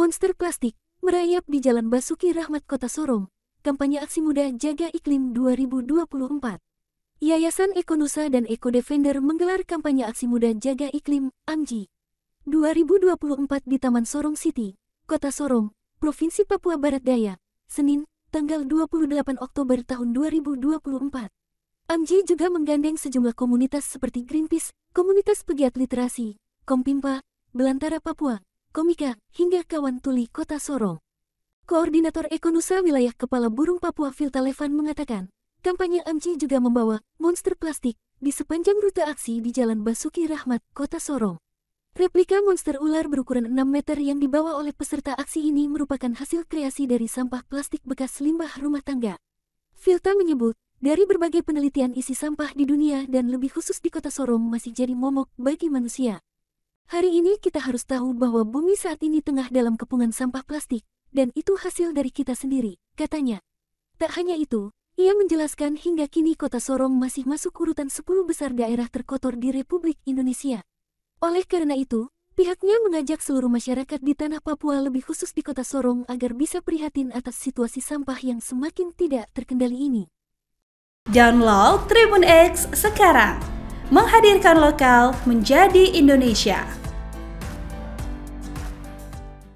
Monster plastik merayap di Jalan Basuki Rahmat Kota Sorong. Kampanye Aksi Muda Jaga Iklim 2024. Yayasan Ekonusa dan Eko Defender menggelar kampanye Aksi Muda Jaga Iklim (AMJI) 2024 di Taman Sorong City, Kota Sorong, Provinsi Papua Barat Daya, Senin, tanggal 28 Oktober tahun 2024. AMJI juga menggandeng sejumlah komunitas seperti Greenpeace, Komunitas Pegiat Literasi, Kompimpa, Belantara Papua, Komika, hingga kawan tuli kota Sorong. Koordinator Ekonusa wilayah Kepala Burung Papua Filta Levan mengatakan, kampanye AMCI juga membawa monster plastik di sepanjang rute aksi di Jalan Basuki Rahmat, Kota Sorong. Replika monster ular berukuran 6 meter yang dibawa oleh peserta aksi ini merupakan hasil kreasi dari sampah plastik bekas limbah rumah tangga. Filta menyebut, dari berbagai penelitian isi sampah di dunia dan lebih khusus di kota Sorong masih jadi momok bagi manusia. Hari ini kita harus tahu bahwa bumi saat ini tengah dalam kepungan sampah plastik, dan itu hasil dari kita sendiri, katanya. Tak hanya itu, ia menjelaskan hingga kini kota Sorong masih masuk urutan 10 besar daerah terkotor di Republik Indonesia. Oleh karena itu, pihaknya mengajak seluruh masyarakat di tanah Papua lebih khusus di kota Sorong agar bisa prihatin atas situasi sampah yang semakin tidak terkendali ini. Download Tribun X sekarang, menghadirkan lokal menjadi Indonesia.